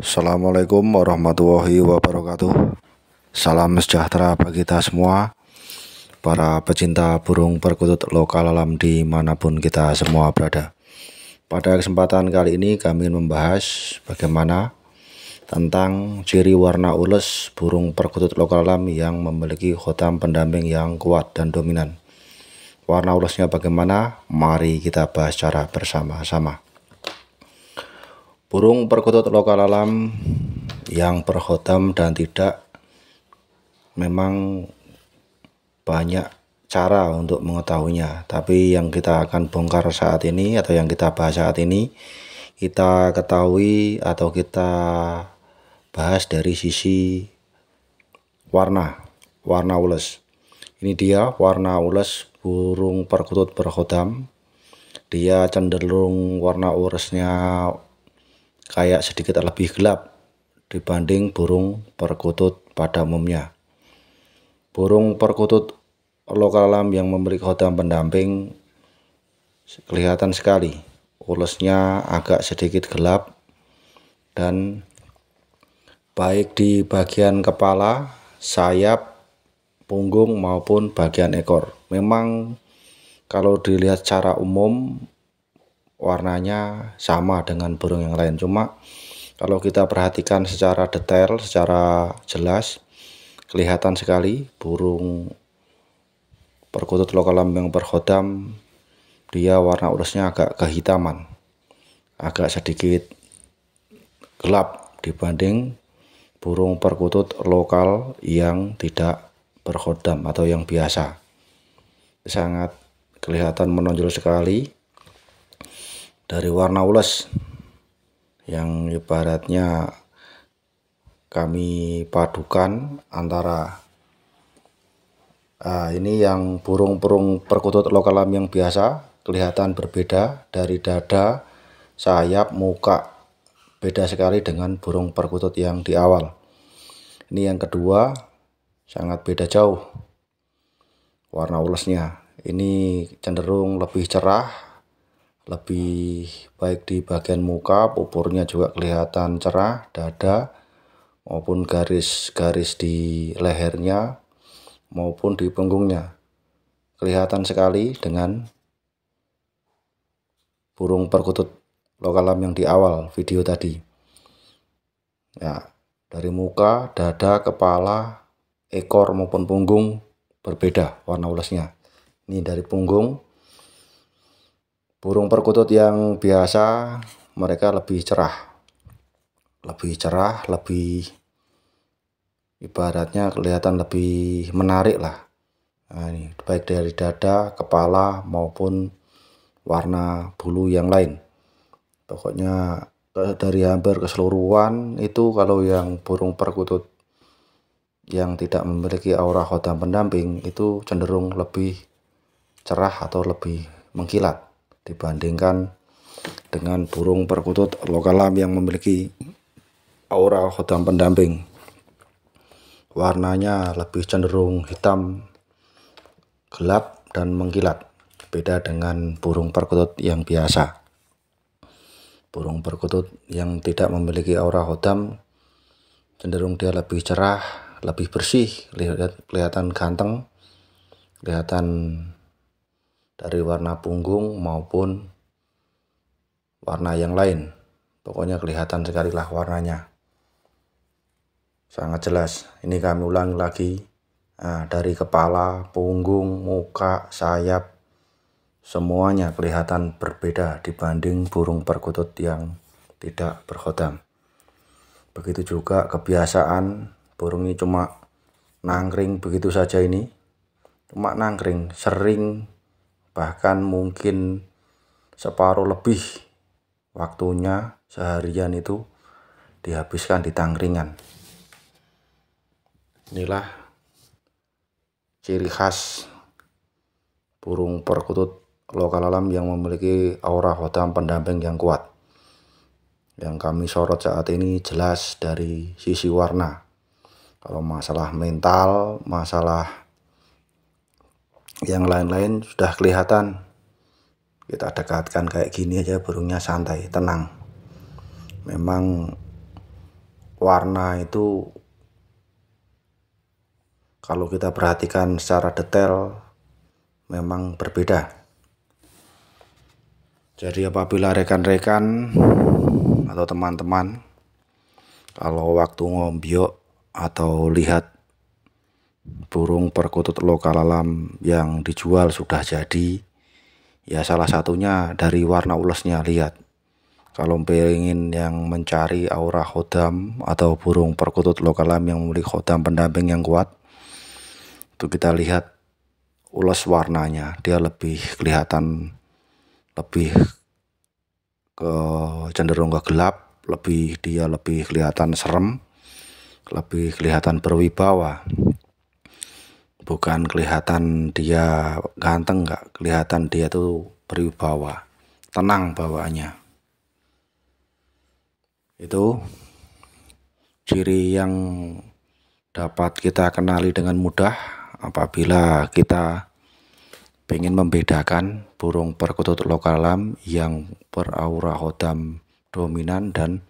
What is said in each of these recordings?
Assalamualaikum warahmatullahi wabarakatuh Salam sejahtera bagi kita semua Para pecinta burung perkutut lokal alam dimanapun kita semua berada Pada kesempatan kali ini kami membahas bagaimana Tentang ciri warna ules burung perkutut lokal alam yang memiliki khotam pendamping yang kuat dan dominan Warna ulesnya bagaimana? Mari kita bahas secara bersama-sama Burung perkutut lokal alam yang berkhotam dan tidak memang banyak cara untuk mengetahuinya. Tapi yang kita akan bongkar saat ini atau yang kita bahas saat ini kita ketahui atau kita bahas dari sisi warna, warna ules. Ini dia warna ules burung perkutut berkhotam. Dia cenderung warna ulesnya kayak sedikit lebih gelap dibanding burung perkutut pada umumnya. Burung perkutut lokalam yang memberi hodam pendamping kelihatan sekali. Ulesnya agak sedikit gelap dan baik di bagian kepala, sayap, punggung maupun bagian ekor. Memang kalau dilihat secara umum warnanya sama dengan burung yang lain cuma kalau kita perhatikan secara detail secara jelas kelihatan sekali burung perkutut lokal lambang berkhodam dia warna urusnya agak kehitaman agak sedikit gelap dibanding burung perkutut lokal yang tidak berkhodam atau yang biasa sangat kelihatan menonjol sekali dari warna ulas yang ibaratnya kami padukan antara uh, ini yang burung-burung perkutut lokalam yang biasa kelihatan berbeda dari dada, sayap, muka beda sekali dengan burung perkutut yang di awal. Ini yang kedua sangat beda jauh warna ulasnya. Ini cenderung lebih cerah lebih baik di bagian muka, pupurnya juga kelihatan cerah, dada maupun garis-garis di lehernya maupun di punggungnya. Kelihatan sekali dengan burung perkutut lokalam yang di awal video tadi. Ya, dari muka, dada, kepala, ekor maupun punggung berbeda warna ulasnya. Ini dari punggung Burung perkutut yang biasa mereka lebih cerah. Lebih cerah, lebih ibaratnya kelihatan lebih menarik lah. Nah, ini baik dari dada, kepala maupun warna bulu yang lain. Pokoknya dari hampir keseluruhan itu kalau yang burung perkutut yang tidak memiliki aura khodam pendamping itu cenderung lebih cerah atau lebih mengkilat dibandingkan dengan burung perkutut lokalam yang memiliki aura hodam pendamping. Warnanya lebih cenderung hitam gelap dan mengkilat, beda dengan burung perkutut yang biasa. Burung perkutut yang tidak memiliki aura hodam cenderung dia lebih cerah, lebih bersih, kelihatan ganteng, kelihatan dari warna punggung maupun warna yang lain. Pokoknya kelihatan sekali lah warnanya. Sangat jelas. Ini kami ulangi lagi. Nah, dari kepala, punggung, muka, sayap, semuanya kelihatan berbeda dibanding burung perkutut yang tidak berkhodam. Begitu juga kebiasaan burung ini cuma nangkring begitu saja ini. Cuma nangkring, sering bahkan mungkin separuh lebih waktunya seharian itu dihabiskan di tangkringan. Inilah ciri khas burung perkutut lokal alam yang memiliki aura hotam pendamping yang kuat. Yang kami sorot saat ini jelas dari sisi warna. Kalau masalah mental, masalah yang lain-lain sudah kelihatan kita dekatkan kayak gini aja burungnya santai tenang memang warna itu kalau kita perhatikan secara detail memang berbeda jadi apabila rekan-rekan atau teman-teman kalau waktu ngombiok atau lihat burung perkutut lokal alam yang dijual sudah jadi ya salah satunya dari warna ulesnya lihat kalau pengen yang mencari aura khodam atau burung perkutut lokal alam yang memiliki khodam pendamping yang kuat itu kita lihat ulas warnanya dia lebih kelihatan lebih ke cenderung ke gelap lebih dia lebih kelihatan serem lebih kelihatan berwibawa bukan kelihatan dia ganteng nggak kelihatan dia tuh berwibawa tenang bawaannya itu ciri yang dapat kita kenali dengan mudah apabila kita ingin membedakan burung perkutut lokalam yang beraura hodam dominan dan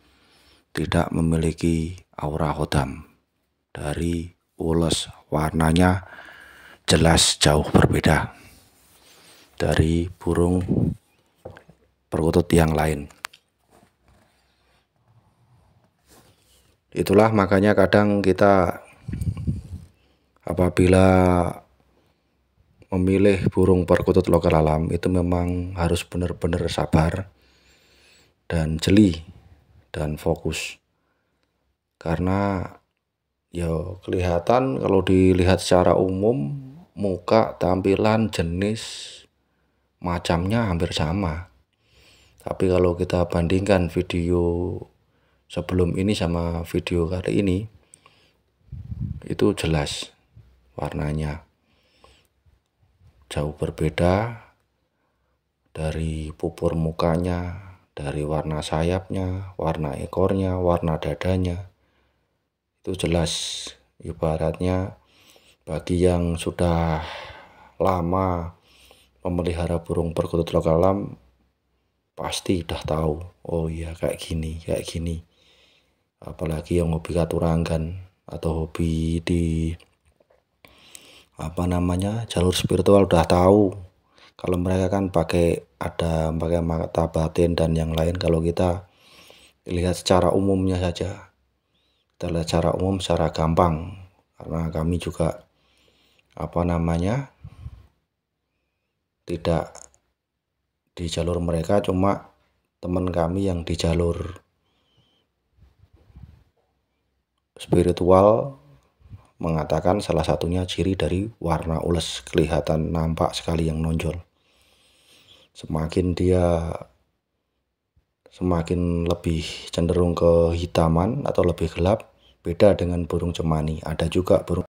tidak memiliki aura hodam dari ules warnanya jelas jauh berbeda dari burung perkutut yang lain. Itulah makanya kadang kita apabila memilih burung perkutut lokal alam itu memang harus benar-benar sabar dan jeli dan fokus karena ya kelihatan kalau dilihat secara umum muka, tampilan, jenis, macamnya hampir sama. Tapi kalau kita bandingkan video sebelum ini sama video kali ini, itu jelas warnanya jauh berbeda dari pupur mukanya, dari warna sayapnya, warna ekornya, warna dadanya. Itu jelas ibaratnya bagi yang sudah lama memelihara burung perkutut lokal alam pasti udah tahu. Oh iya kayak gini, kayak gini. Apalagi yang hobi katurangan atau hobi di apa namanya jalur spiritual sudah tahu kalau mereka kan pakai ada pakai mata batin dan yang lain kalau kita lihat secara umumnya saja kita lihat secara umum secara gampang karena kami juga apa namanya tidak di jalur mereka cuma teman kami yang di jalur spiritual mengatakan salah satunya ciri dari warna ules kelihatan nampak sekali yang nonjol semakin dia semakin lebih cenderung ke hitaman atau lebih gelap beda dengan burung cemani ada juga burung